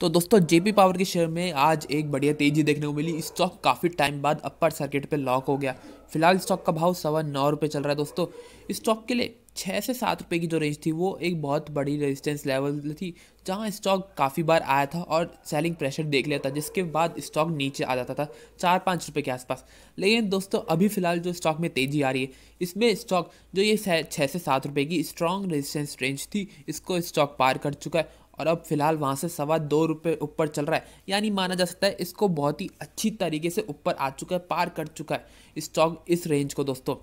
तो दोस्तों JP power के शेयर में आज एक बढ़िया तेजी देखने को मिली स्टॉक काफ़ी टाइम बाद अपर सर्किट पे लॉक हो गया फिलहाल स्टॉक का भाव सवा नौ रुपये चल रहा है दोस्तों स्टॉक के लिए छः से सात रुपये की जो रेंज थी वो एक बहुत बड़ी रेजिस्टेंस लेवल थी जहाँ स्टॉक काफ़ी बार आया था और सेलिंग प्रेशर देख लिया था जिसके बाद स्टॉक नीचे आ जाता था चार पाँच रुपये के आसपास लेकिन दोस्तों अभी फ़िलहाल जो स्टॉक में तेज़ी आ रही है इसमें स्टॉक जो ये छः से सात रुपये की स्ट्रॉन्ग रेजिस्टेंस रेंज थी इसको स्टॉक पार कर चुका है और अब फिलहाल वहाँ से सवा दो रुपये ऊपर चल रहा है यानी माना जा सकता है इसको बहुत ही अच्छी तरीके से ऊपर आ चुका है पार कर चुका है स्टॉक इस, इस रेंज को दोस्तों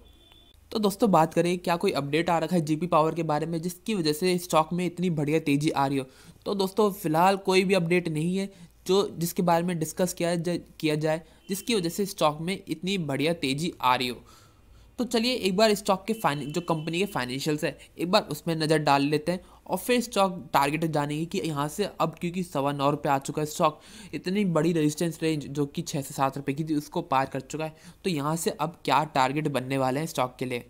तो दोस्तों बात करें क्या कोई अपडेट आ रखा है जीपी पावर के बारे में जिसकी वजह से स्टॉक में इतनी बढ़िया तेज़ी आ रही हो तो दोस्तों फिलहाल कोई भी अपडेट नहीं है जो जिसके बारे में डिस्कस किया जा, किया जाए जिसकी वजह से स्टॉक में इतनी बढ़िया तेज़ी आ रही हो तो चलिए एक बार स्टॉक के फाइने जो कंपनी के फाइनेंशियल्स है एक बार उसमें नज़र डाल लेते हैं और फिर स्टॉक टारगेट जानेंगे कि यहाँ से अब क्योंकि सवा नौ रुपये आ चुका है स्टॉक इतनी बड़ी रेजिस्टेंस रेंज जो कि छः से सात रुपये की थी उसको पार कर चुका है तो यहाँ से अब क्या टारगेट बनने वाले हैं स्टॉक के लिए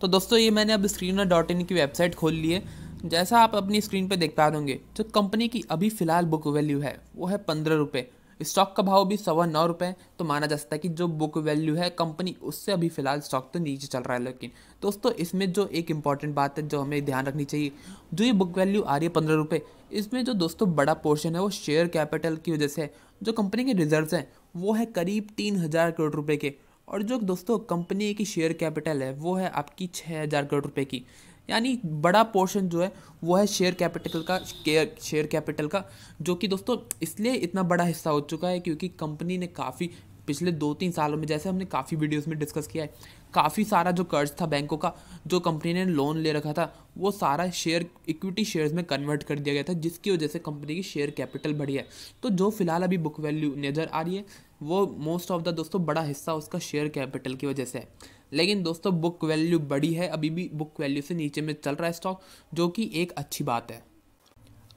तो दोस्तों ये मैंने अब स्क्रीनर डॉट इन की वेबसाइट खोल ली है जैसा आप अपनी स्क्रीन पर देख पा होंगे जो कंपनी की अभी फ़िलहाल बुक वैल्यू है वो है पंद्रह रुपये स्टॉक का भाव भी सवा नौ रुपये तो माना जा सकता है कि जो बुक वैल्यू है कंपनी उससे अभी फिलहाल स्टॉक तो नीचे चल रहा है लेकिन दोस्तों इसमें जो एक इंपॉर्टेंट बात है जो हमें ध्यान रखनी चाहिए जो ये बुक वैल्यू आ रही है पंद्रह रुपये इसमें जो दोस्तों बड़ा पोर्शन है वो शेयर कैपिटल की वजह से जो कंपनी के रिजर्व हैं वो है करीब तीन हज़ार करोड़ रुपये के और जो दोस्तों कंपनी की शेयर कैपिटल है वो है आपकी छः हज़ार करोड़ रुपये की यानी बड़ा पोर्शन जो है वो है शेयर कैपिटल का शेयर कैपिटल का जो कि दोस्तों इसलिए इतना बड़ा हिस्सा हो चुका है क्योंकि कंपनी ने काफ़ी पिछले दो तीन सालों में जैसे हमने काफ़ी वीडियोस में डिस्कस किया है काफ़ी सारा जो कर्ज था बैंकों का जो कंपनी ने लोन ले रखा था वो सारा शेयर इक्विटी शेयर्स में कन्वर्ट कर दिया गया था जिसकी वजह से कंपनी की शेयर कैपिटल बढ़ी है तो जो फिलहाल अभी बुक वैल्यू नज़र आ रही है वो मोस्ट ऑफ द दोस्तों बड़ा हिस्सा उसका शेयर कैपिटल की वजह से है लेकिन दोस्तों बुक वैल्यू बड़ी है अभी भी बुक वैल्यू से नीचे में चल रहा है स्टॉक जो कि एक अच्छी बात है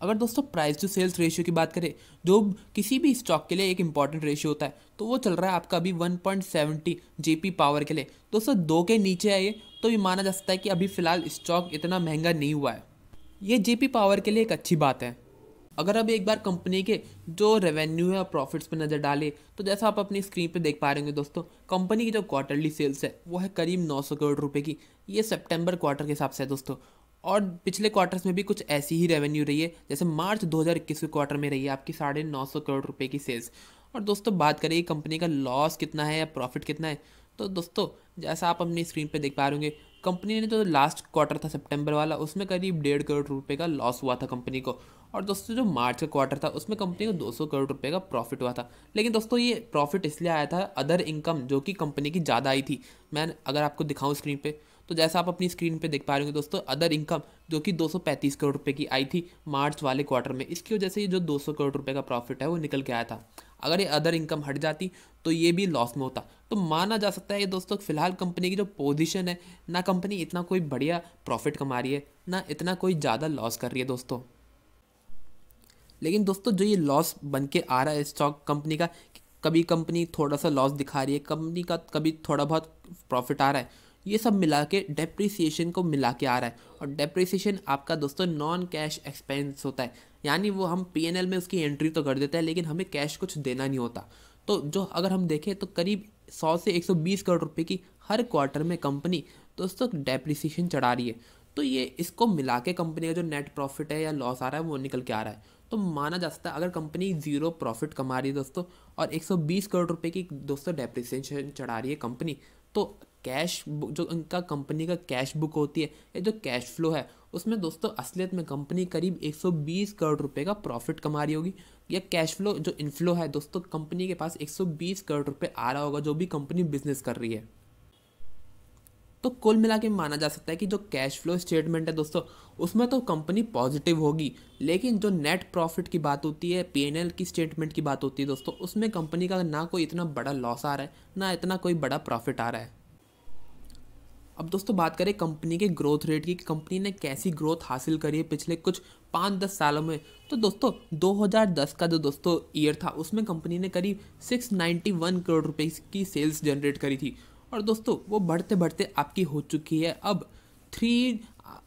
अगर दोस्तों प्राइस टू सेल्स रेशियो की बात करें जो किसी भी स्टॉक के लिए एक इंपॉर्टेंट रेशियो होता है तो वो चल रहा है आपका अभी 1.70 पॉइंट जेपी पावर के लिए दोस्तों दो के नीचे आइए तो ये माना जा सकता है कि अभी फ़िलहाल स्टॉक इतना महंगा नहीं हुआ है ये जेपी पावर के लिए एक अच्छी बात है अगर अब एक बार कंपनी के जो रेवेन्यू है और प्रॉफिट्स पर नज़र डाले तो जैसा आप अपनी स्क्रीन पर देख पा रहे होंगे दोस्तों कंपनी की जो क्वार्टरली सेल्स है वो है करीब 900 करोड़ रुपए की ये सितंबर क्वार्टर के हिसाब से है दोस्तों और पिछले क्वार्टर्स में भी कुछ ऐसी ही रेवेन्यू रही है जैसे मार्च दो के क्वार्टर में रही है आपकी साढ़े नौ सौ करोड़ रुपये की सेल्स और दोस्तों बात करें कंपनी का लॉस कितना है या प्रॉफिट कितना है तो दोस्तों जैसा आप अपनी स्क्रीन पर देख पा रहे होंगे कंपनी ने जो तो लास्ट क्वार्टर था सितंबर वाला उसमें करीब डेढ़ करोड़ रुपए का लॉस हुआ था कंपनी को और दोस्तों जो मार्च का क्वार्टर था उसमें कंपनी को 200 करोड़ रुपए का प्रॉफिट हुआ था लेकिन दोस्तों ये प्रॉफिट इसलिए आया था अदर इनकम जो कि कंपनी की ज़्यादा आई थी मैं अगर आपको दिखाऊँ स्क्रीन पर तो जैसा आप अपनी स्क्रीन पे देख पा रहे होंगे दोस्तों अदर इनकम जो कि 235 करोड़ रुपए की आई थी मार्च वाले क्वार्टर में इसकी वजह से ये जो 200 करोड़ रुपए का प्रॉफिट है वो निकल के आया था अगर ये अदर इनकम हट जाती तो ये भी लॉस में होता तो माना जा सकता है ये दोस्तों फिलहाल कंपनी की जो पोजिशन है ना कंपनी इतना कोई बढ़िया प्रॉफिट कमा रही है ना इतना कोई ज़्यादा लॉस कर रही है दोस्तों लेकिन दोस्तों जो ये लॉस बन के आ रहा है स्टॉक कंपनी का कभी कंपनी थोड़ा सा लॉस दिखा रही है कंपनी का कभी थोड़ा बहुत प्रॉफिट आ रहा है ये सब मिला के डेप्रिसिएशन को मिला के आ रहा है और डेप्रिसिएशन आपका दोस्तों नॉन कैश एक्सपेंस होता है यानी वो हम पी में उसकी एंट्री तो कर देते हैं लेकिन हमें कैश कुछ देना नहीं होता तो जो अगर हम देखें तो करीब 100 से 120 करोड़ रुपए की हर क्वार्टर में कंपनी दोस्तों डेप्रिसिएशन चढ़ा रही है तो ये इसको मिला के कंपनी का जो नेट प्रॉफिट है या लॉस आ रहा है वो निकल के आ रहा है तो माना जा सकता है अगर कंपनी जीरो प्रॉफिट कमा रही है दोस्तों और 120 करोड़ रुपए की दोस्तों डेप्रिसिएशन चढ़ा रही है कंपनी तो कैश जो उनका कंपनी का कैश बुक होती है या जो कैश फ्लो है उसमें दोस्तों असलियत में कंपनी करीब 120 करोड़ रुपए का प्रॉफिट कमा रही होगी या कैश फ्लो जो इनफ्लो है दोस्तों कंपनी के पास 120 करोड़ रुपए आ रहा होगा जो भी कंपनी बिजनेस कर रही है तो कुल मिला के माना जा सकता है कि जो कैश फ्लो स्टेटमेंट है दोस्तों उसमें तो कंपनी पॉजिटिव होगी लेकिन जो नेट प्रॉफिट की बात होती है पी की स्टेटमेंट की बात होती है दोस्तों उसमें कंपनी का ना कोई इतना बड़ा लॉस आ रहा है ना इतना कोई बड़ा प्रॉफिट आ रहा है अब दोस्तों बात करें कंपनी के ग्रोथ रेट की कंपनी ने कैसी ग्रोथ हासिल करी है पिछले कुछ पाँच दस सालों में तो दोस्तों 2010 का जो दोस्तों ईयर था उसमें कंपनी ने करीब 691 करोड़ रुपए की सेल्स जनरेट करी थी और दोस्तों वो बढ़ते बढ़ते आपकी हो चुकी है अब थ्री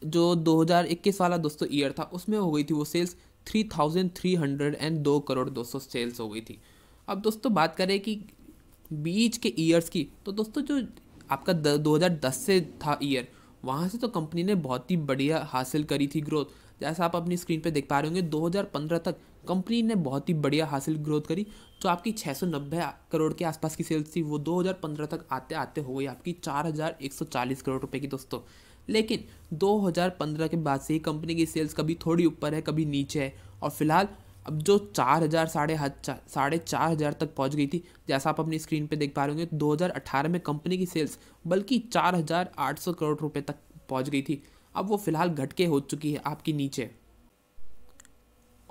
जो 2021 वाला दोस्तों ईयर था उसमें हो गई थी वो सेल्स 3,302 करोड़ दोस्तों सेल्स हो गई थी अब दोस्तों बात करें कि बीच के ईयर्स की तो दोस्तों जो आपका हज़ार 2010 से था ईयर वहाँ से तो कंपनी ने बहुत ही बढ़िया हासिल करी थी ग्रोथ जैसा आप अपनी स्क्रीन पे देख पा रहे होंगे 2015 तक कंपनी ने बहुत ही बढ़िया हासिल ग्रोथ करी जो आपकी 690 करोड़ के आसपास की सेल्स थी वो 2015 तक आते आते हो गई आपकी 4140 करोड़ रुपए की दोस्तों लेकिन 2015 के बाद से ही कंपनी की सेल्स कभी थोड़ी ऊपर है कभी नीचे है और फिलहाल अब जो चार हज़ार साढ़े हजार साढ़े चार हज़ार तक पहुंच गई थी जैसा आप अपनी स्क्रीन पे देख पा रहे होंगे अठारह में कंपनी की सेल्स बल्कि सौ करोड़ रुपए तक पहुंच गई थी अब वो फिलहाल घटके हो चुकी है आपकी नीचे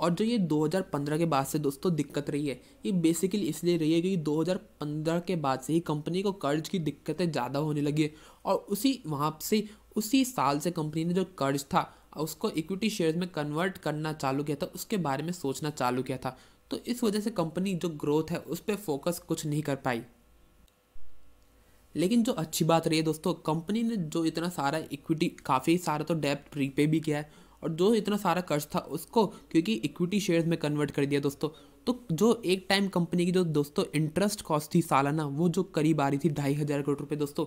और जो ये 2015 के बाद से दोस्तों दिक्कत रही है ये बेसिकली इसलिए रही है क्योंकि 2015 के बाद से ही कंपनी को कर्ज की दिक्कतें ज़्यादा होने लगी है और उसी वहाँ से उसी साल से कंपनी ने जो कर्ज था उसको इक्विटी शेयर में कन्वर्ट करना चालू किया था उसके बारे में सोचना चालू किया था तो इस वजह से कंपनी जो ग्रोथ है उस पर फोकस कुछ नहीं कर पाई लेकिन जो अच्छी बात रही है दोस्तों कंपनी ने जो इतना सारा इक्विटी काफ़ी सारा तो डेप्ट प्रीपे भी किया है और जो इतना सारा कर्ज था उसको क्योंकि इक्विटी शेयर्स में कन्वर्ट कर दिया दोस्तों तो जो एक टाइम कंपनी की जो दोस्तों इंटरेस्ट कॉस्ट थी सालाना वो जो करीब आ रही थी ढाई हज़ार करोड़ रुपये दोस्तों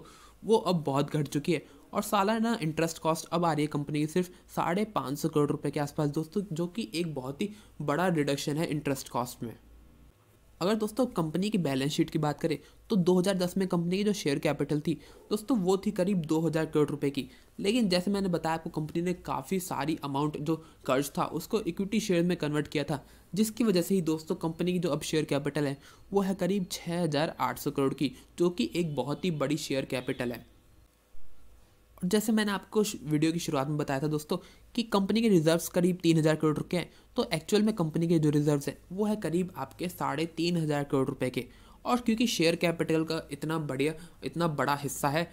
वो अब बहुत घट चुकी है और सालाना इंटरेस्ट कॉस्ट अब आ रही है कंपनी की सिर्फ साढ़े पाँच सौ करोड़ रुपये के आसपास दोस्तों जो कि एक बहुत ही बड़ा रिडक्शन है इंटरेस्ट कॉस्ट में अगर दोस्तों कंपनी की बैलेंस शीट की बात करें तो 2010 में कंपनी की जो शेयर कैपिटल थी दोस्तों वो थी करीब 2000 करोड़ रुपए की लेकिन जैसे मैंने बताया आपको कंपनी ने काफ़ी सारी अमाउंट जो कर्ज था उसको इक्विटी शेयर में कन्वर्ट किया था जिसकी वजह से ही दोस्तों कंपनी की जो अब शेयर कैपिटल है वो है करीब छः करोड़ की जो कि एक बहुत ही बड़ी शेयर कैपिटल है जैसे मैंने आपको वीडियो की शुरुआत में बताया था दोस्तों कि कंपनी के रिजर्व्स करीब तीन हज़ार करोड़ रुपये हैं तो एक्चुअल में कंपनी के जो रिजर्व्स हैं वो है करीब आपके साढ़े तीन हज़ार करोड़ रुपये के और क्योंकि शेयर कैपिटल का इतना बढ़िया इतना बड़ा हिस्सा है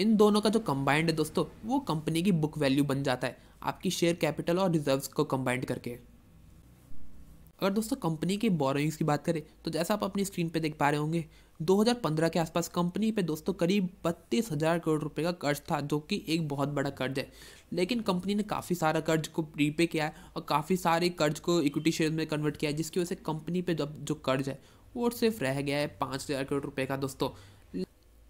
इन दोनों का जो कंबाइंड है दोस्तों वो कंपनी की बुक वैल्यू बन जाता है आपकी शेयर कैपिटल और रिजर्व्स को कंबाइंड करके अगर दोस्तों कंपनी के बोरोइंग्स की बात करें तो जैसा आप अपनी स्क्रीन पर देख पा रहे होंगे 2015 के आसपास कंपनी पे दोस्तों करीब बत्तीस हज़ार करोड़ रुपए का कर्ज था जो कि एक बहुत बड़ा कर्ज है लेकिन कंपनी ने काफ़ी सारा कर्ज को रीपे किया है और काफ़ी सारे कर्ज को इक्विटी शेयर में कन्वर्ट किया है जिसकी वजह से कंपनी पे जब जो कर्ज है वो सिर्फ रह गया है पाँच हज़ार करोड़ रुपये का दोस्तों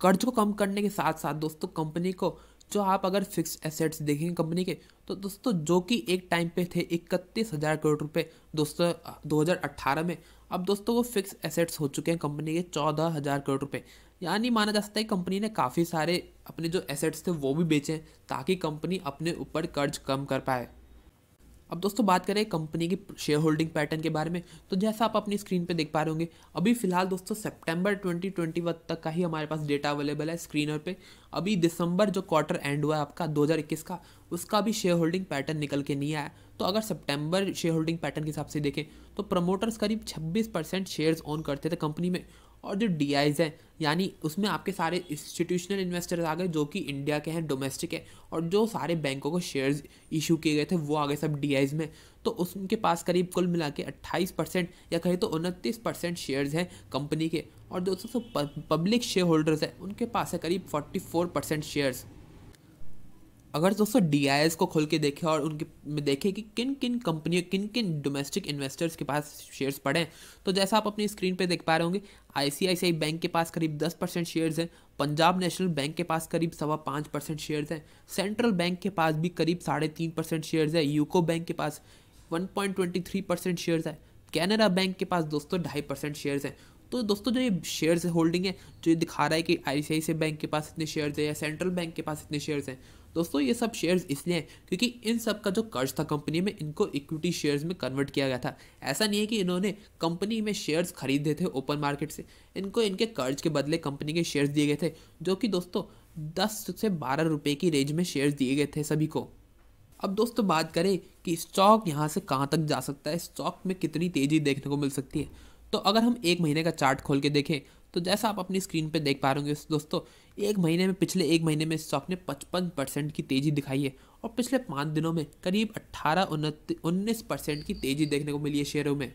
कर्ज को कम करने के साथ साथ दोस्तों कंपनी को जो आप अगर फिक्स एसेट्स देखेंगे कंपनी के तो दोस्तों जो कि एक टाइम पे थे इकतीस हज़ार करोड़ रुपए दोस्तों 2018 में अब दोस्तों वो फिक्स एसेट्स हो चुके हैं कंपनी के चौदह हज़ार करोड़ रुपए यानी माना जा सकता है कंपनी ने काफ़ी सारे अपने जो एसेट्स थे वो भी बेचे ताकि कंपनी अपने ऊपर कर्ज कम कर पाए अब दोस्तों बात करें कंपनी की शेयर होल्डिंग पैटर्न के बारे में तो जैसा आप अपनी स्क्रीन पे देख पा रहे होंगे अभी फिलहाल दोस्तों सितंबर 2021 तक का ही हमारे पास डेटा अवेलेबल है स्क्रीनर पे अभी दिसंबर जो क्वार्टर एंड हुआ है आपका 2021 का उसका भी शेयर होल्डिंग पैटर्न निकल के नहीं आया तो अगर सेप्टेम्बर शेयर होल्डिंग पैटर्न के हिसाब से देखें तो प्रमोटर्स करीब छब्बीस परसेंट शेयर्स ऑन करते थे कंपनी में और जो डी आईज़ हैं यानी उसमें आपके सारे इंस्टीट्यूशनल इन्वेस्टर्स आ गए जो कि इंडिया के हैं डोमेस्टिक है और जो सारे बैंकों को शेयर्स इशू किए गए थे वो आ गए सब डी आईज़ में तो उसके पास करीब कुल मिला के अट्ठाईस परसेंट या कहीं तो उनतीस परसेंट शेयर्स हैं कंपनी के और जो सबसे पब्लिक शेयर होल्डर्स हैं उनके पास है करीब फोर्टी फोर परसेंट शेयर्स अगर दोस्तों डी को खोल के देखें और उनके देखें कि किन किन कंपनियों किन किन डोमेस्टिक इन्वेस्टर्स के पास शेयर्स पड़े हैं तो जैसा आप अपनी स्क्रीन पे देख पा रहे होंगे आईसीआईसीआई बैंक के पास करीब 10 परसेंट शेयर्स हैं पंजाब नेशनल बैंक के पास करीब सवा पाँच परसेंट शेयर्स हैं सेंट्रल बैंक के पास भी करीब साढ़े तीन परसेंट शेयर्स है यूको बैंक के पास one point twenty three percent shares है कैनरा बैंक के पास दोस्तों ढाई परसेंट शेयर्स हैं तो दोस्तों जो ये शेयर्स होल्डिंग है जो ये दिखा रहा है कि आई बैंक के पास इतने शेयर्स हैं या सेंट्रल बैंक के पास इतने शेयर्स हैं दोस्तों ये सब शेयर्स इसलिए हैं क्योंकि इन सब का जो कर्ज था कंपनी में इनको इक्विटी शेयर्स में कन्वर्ट किया गया था ऐसा नहीं है कि इन्होंने कंपनी में शेयर्स खरीदे थे ओपन मार्केट से इनको इनके कर्ज के बदले कंपनी के शेयर्स दिए गए थे जो कि दोस्तों दस से बारह रुपये की रेंज में शेयर्स दिए गए थे सभी को अब दोस्तों बात करें कि स्टॉक यहाँ से कहाँ तक जा सकता है स्टॉक में कितनी तेज़ी देखने को मिल सकती है तो अगर हम एक महीने का चार्ट खोल के देखें तो जैसा आप अपनी स्क्रीन पर देख पा रहे होंगे दोस्तों एक महीने में पिछले एक महीने में स्टॉक ने पचपन परसेंट की तेज़ी दिखाई है और पिछले पाँच दिनों में करीब अट्ठारह उन्नीस परसेंट की तेज़ी देखने को मिली है शेयरों में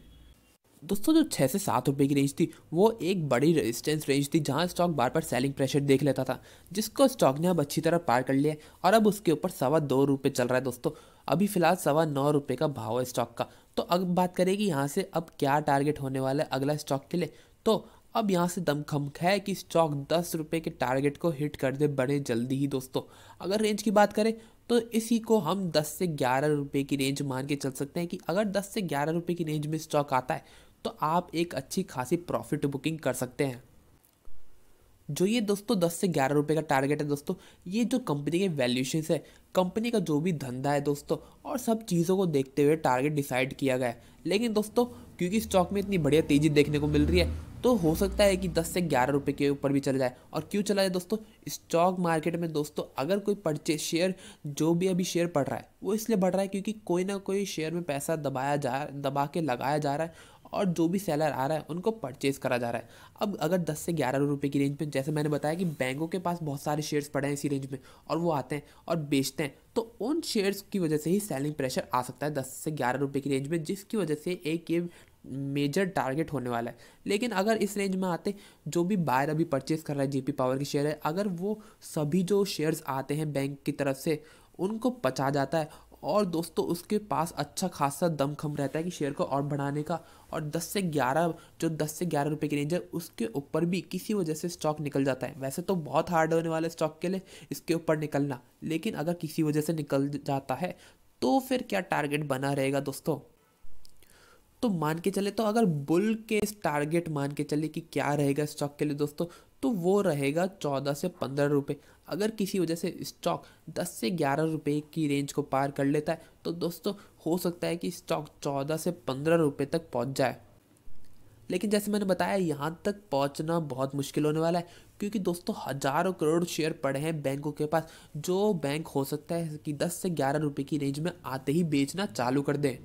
दोस्तों जो छः से सात रुपये की रेंज थी वो एक बड़ी रेजिस्टेंस रेंज थी जहाँ स्टॉक बार बार सेलिंग प्रेशर देख लेता था जिसको स्टॉक ने अब अच्छी तरह पार कर लिया और अब उसके ऊपर सवा दो रुपये चल रहा है दोस्तों अभी फ़िलहाल सवा नौ रुपये का भाव है स्टॉक का तो अब बात करें कि यहाँ से अब क्या टारगेट होने वाला है अगला स्टॉक के लिए तो अब यहाँ से दमखम है कि स्टॉक दस रुपये के टारगेट को हिट कर दे बड़े जल्दी ही दोस्तों अगर रेंज की बात करें तो इसी को हम 10 से ग्यारह रुपये की रेंज मान के चल सकते हैं कि अगर 10 से ग्यारह रुपये की रेंज में स्टॉक आता है तो आप एक अच्छी खासी प्रॉफिट बुकिंग कर सकते हैं जो ये दोस्तों दस से ग्यारह रुपये का टारगेट है दोस्तों ये जो कंपनी के वैल्यूशन है कंपनी का जो भी धंधा है दोस्तों और सब चीज़ों को देखते हुए टारगेट डिसाइड किया गया है लेकिन दोस्तों क्योंकि स्टॉक में इतनी बढ़िया तेज़ी देखने को मिल रही है तो हो सकता है कि 10 से 11 रुपए के ऊपर भी चला जाए और क्यों चला जाए दोस्तों स्टॉक मार्केट में दोस्तों अगर कोई पर्चे शेयर जो भी अभी शेयर पड़ रहा है वो इसलिए बढ़ रहा है क्योंकि कोई ना कोई शेयर में पैसा दबाया जा दबा के लगाया जा रहा है और जो भी सेलर आ रहा है उनको परचेज करा जा रहा है अब अगर दस से ग्यारह रुपये की रेंज में जैसे मैंने बताया कि बैंकों के पास बहुत सारे शेयर्स पड़े हैं इसी रेंज में और वो आते हैं और बेचते हैं तो उन शेयर्स की वजह से ही सेलिंग प्रेशर आ सकता है दस से ग्यारह रुपये की रेंज में जिसकी वजह से एक ये मेजर टारगेट होने वाला है लेकिन अगर इस रेंज में आते जो भी बायर अभी परचेज़ कर रहा है जीपी पावर के शेयर है अगर वो सभी जो शेयर्स आते हैं बैंक की तरफ से उनको पचा जाता है और दोस्तों उसके पास अच्छा खासा दमखम रहता है कि शेयर को और बढ़ाने का और 10 से 11 जो 10 से 11 रुपए की रेंज है उसके ऊपर भी किसी वजह से स्टॉक निकल जाता है वैसे तो बहुत हार्ड होने वाला स्टॉक के लिए इसके ऊपर निकलना लेकिन अगर किसी वजह से निकल जाता है तो फिर क्या टारगेट बना रहेगा दोस्तों तो मान के चले तो अगर बुल के टारगेट मान के चले कि क्या रहेगा स्टॉक के लिए दोस्तों तो वो रहेगा चौदह से पंद्रह रुपये अगर किसी वजह से स्टॉक 10 से 11 रुपए की रेंज को पार कर लेता है तो दोस्तों हो सकता है कि स्टॉक 14 से 15 रुपए तक पहुंच जाए लेकिन जैसे मैंने बताया यहाँ तक पहुँचना बहुत मुश्किल होने वाला है क्योंकि दोस्तों हजारों करोड़ शेयर पड़े हैं बैंकों के पास जो बैंक हो सकता है कि 10 से 11 रुपए की रेंज में आते ही बेचना चालू कर दें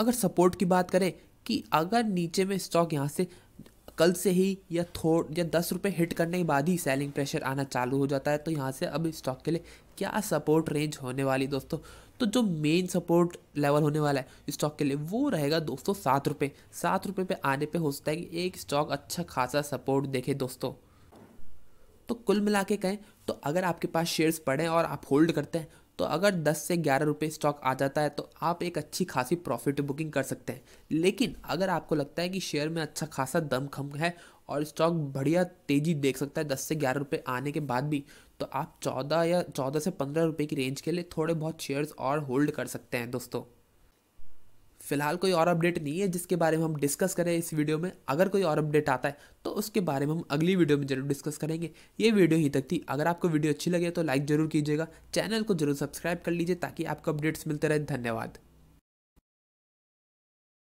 अगर सपोर्ट की बात करें कि अगर नीचे में स्टॉक यहाँ से कल से ही या थोड़ या दस रुपये हिट करने के बाद ही सेलिंग प्रेशर आना चालू हो जाता है तो यहाँ से अब स्टॉक के लिए क्या सपोर्ट रेंज होने वाली दोस्तों तो जो मेन सपोर्ट लेवल होने वाला है स्टॉक के लिए वो रहेगा दोस्तों सात रुपये सात रुपये पे आने पे हो सकता है कि एक स्टॉक अच्छा खासा सपोर्ट देखे दोस्तों तो कुल मिला के कहें तो अगर आपके पास शेयर्स पड़े और आप होल्ड करते हैं तो अगर 10 से ग्यारह रुपये स्टॉक आ जाता है तो आप एक अच्छी खासी प्रॉफिट बुकिंग कर सकते हैं लेकिन अगर आपको लगता है कि शेयर में अच्छा खासा दम खम है और स्टॉक बढ़िया तेज़ी देख सकता है दस से ग्यारह रुपये आने के बाद भी तो आप चौदह या चौदह से पंद्रह रुपये की रेंज के लिए थोड़े बहुत शेयर्स और होल्ड कर सकते हैं दोस्तों फिलहाल कोई और अपडेट नहीं है जिसके बारे में हम डिस्कस करें इस वीडियो में अगर कोई और अपडेट आता है तो उसके बारे में हम अगली वीडियो में जरूर डिस्कस करेंगे ये वीडियो ही तक थी अगर आपको वीडियो अच्छी लगे तो लाइक जरूर कीजिएगा चैनल को जरूर सब्सक्राइब कर लीजिए ताकि आपको अपडेट्स मिलते रहे धन्यवाद